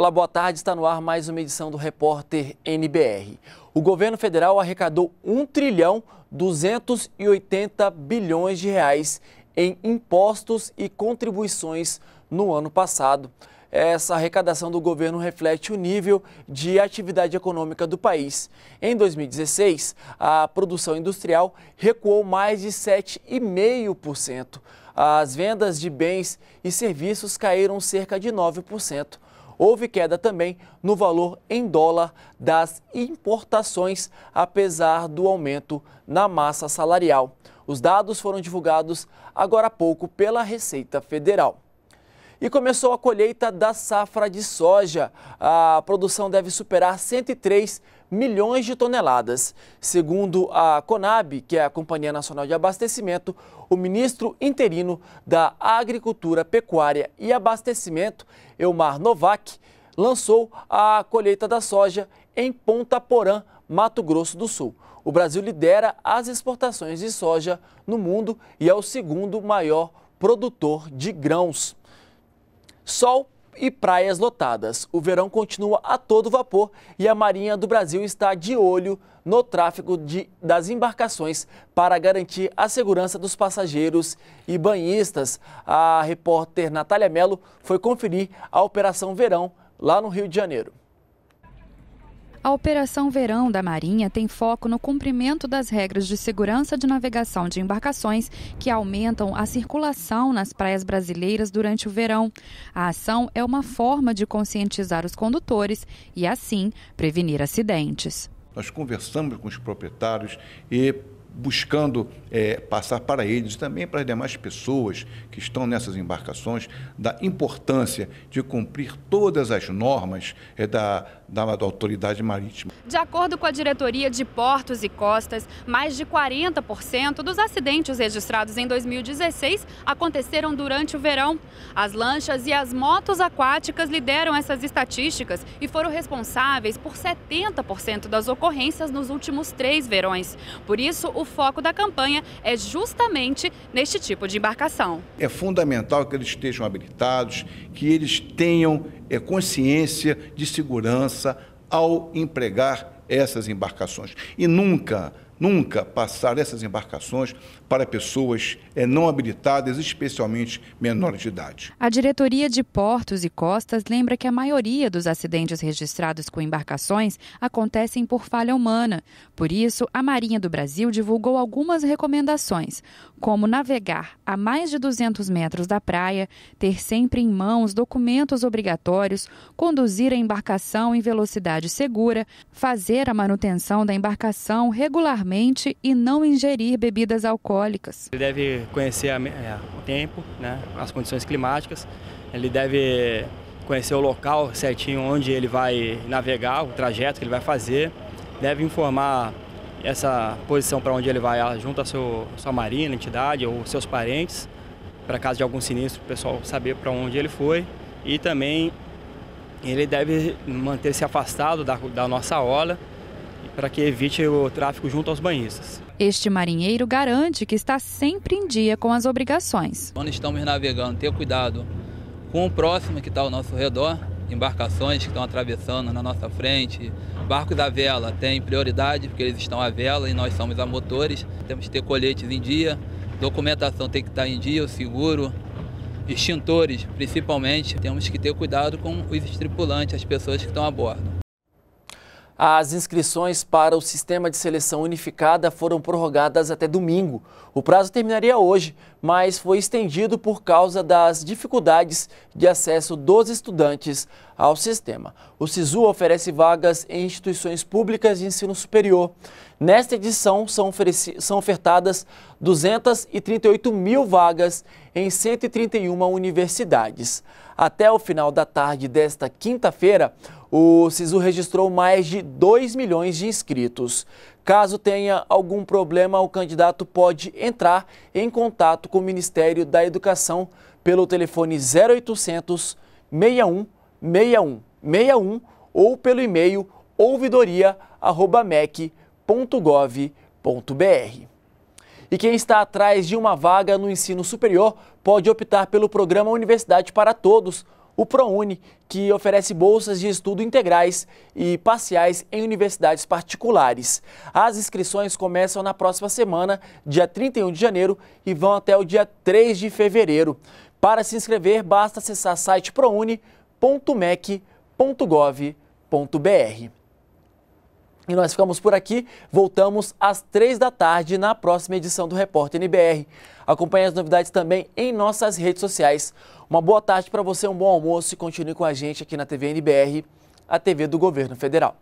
Olá, boa tarde. Está no ar mais uma edição do Repórter NBR. O governo federal arrecadou 1 trilhão 280 bilhões de reais em impostos e contribuições no ano passado. Essa arrecadação do governo reflete o nível de atividade econômica do país. Em 2016, a produção industrial recuou mais de 7,5%. As vendas de bens e serviços caíram cerca de 9%. Houve queda também no valor em dólar das importações, apesar do aumento na massa salarial. Os dados foram divulgados agora há pouco pela Receita Federal e começou a colheita da safra de soja. A produção deve superar 103 milhões de toneladas. Segundo a Conab, que é a Companhia Nacional de Abastecimento, o ministro interino da Agricultura, Pecuária e Abastecimento, Elmar Novak, lançou a colheita da soja em Ponta Porã, Mato Grosso do Sul. O Brasil lidera as exportações de soja no mundo e é o segundo maior produtor de grãos. Sol e praias lotadas. O verão continua a todo vapor e a Marinha do Brasil está de olho no tráfego de, das embarcações para garantir a segurança dos passageiros e banhistas. A repórter Natália Melo foi conferir a Operação Verão lá no Rio de Janeiro. A Operação Verão da Marinha tem foco no cumprimento das regras de segurança de navegação de embarcações que aumentam a circulação nas praias brasileiras durante o verão. A ação é uma forma de conscientizar os condutores e, assim, prevenir acidentes. Nós conversamos com os proprietários e buscando é, passar para eles e também para as demais pessoas que estão nessas embarcações da importância de cumprir todas as normas é, da da autoridade marítima. De acordo com a diretoria de Portos e Costas, mais de 40% dos acidentes registrados em 2016 aconteceram durante o verão. As lanchas e as motos aquáticas lideram essas estatísticas e foram responsáveis por 70% das ocorrências nos últimos três verões. Por isso, o foco da campanha é justamente neste tipo de embarcação. É fundamental que eles estejam habilitados, que eles tenham é, consciência de segurança ao empregar essas embarcações. E nunca nunca passar essas embarcações para pessoas é, não habilitadas, especialmente menores de idade. A diretoria de Portos e Costas lembra que a maioria dos acidentes registrados com embarcações acontecem por falha humana. Por isso, a Marinha do Brasil divulgou algumas recomendações, como navegar a mais de 200 metros da praia, ter sempre em mãos documentos obrigatórios, conduzir a embarcação em velocidade segura, fazer a manutenção da embarcação regularmente regularmente e não ingerir bebidas alcoólicas. Ele deve conhecer a, é, o tempo, né, as condições climáticas, ele deve conhecer o local certinho onde ele vai navegar, o trajeto que ele vai fazer, deve informar essa posição para onde ele vai junto à sua marina, entidade ou seus parentes, para caso de algum sinistro, o pessoal saber para onde ele foi. E também ele deve manter-se afastado da, da nossa ola para que evite o tráfico junto aos banhistas. Este marinheiro garante que está sempre em dia com as obrigações. Quando estamos navegando, ter cuidado com o próximo que está ao nosso redor, embarcações que estão atravessando na nossa frente, barcos à vela têm prioridade porque eles estão à vela e nós somos a motores. Temos que ter coletes em dia, documentação tem que estar tá em dia, o seguro, extintores principalmente. Temos que ter cuidado com os tripulantes, as pessoas que estão a bordo. As inscrições para o sistema de seleção unificada foram prorrogadas até domingo. O prazo terminaria hoje, mas foi estendido por causa das dificuldades de acesso dos estudantes ao sistema. O SISU oferece vagas em instituições públicas de ensino superior. Nesta edição, são, são ofertadas 238 mil vagas em 131 universidades. Até o final da tarde desta quinta-feira, o Sisu registrou mais de 2 milhões de inscritos. Caso tenha algum problema, o candidato pode entrar em contato com o Ministério da Educação pelo telefone 0800 61 61 61 ou pelo e-mail ouvidoria@mec.gov.br. E quem está atrás de uma vaga no ensino superior pode optar pelo programa Universidade para Todos o ProUni, que oferece bolsas de estudo integrais e parciais em universidades particulares. As inscrições começam na próxima semana, dia 31 de janeiro, e vão até o dia 3 de fevereiro. Para se inscrever, basta acessar site prouni.mec.gov.br. E nós ficamos por aqui, voltamos às três da tarde na próxima edição do Repórter NBR. Acompanhe as novidades também em nossas redes sociais. Uma boa tarde para você, um bom almoço e continue com a gente aqui na TV NBR, a TV do Governo Federal.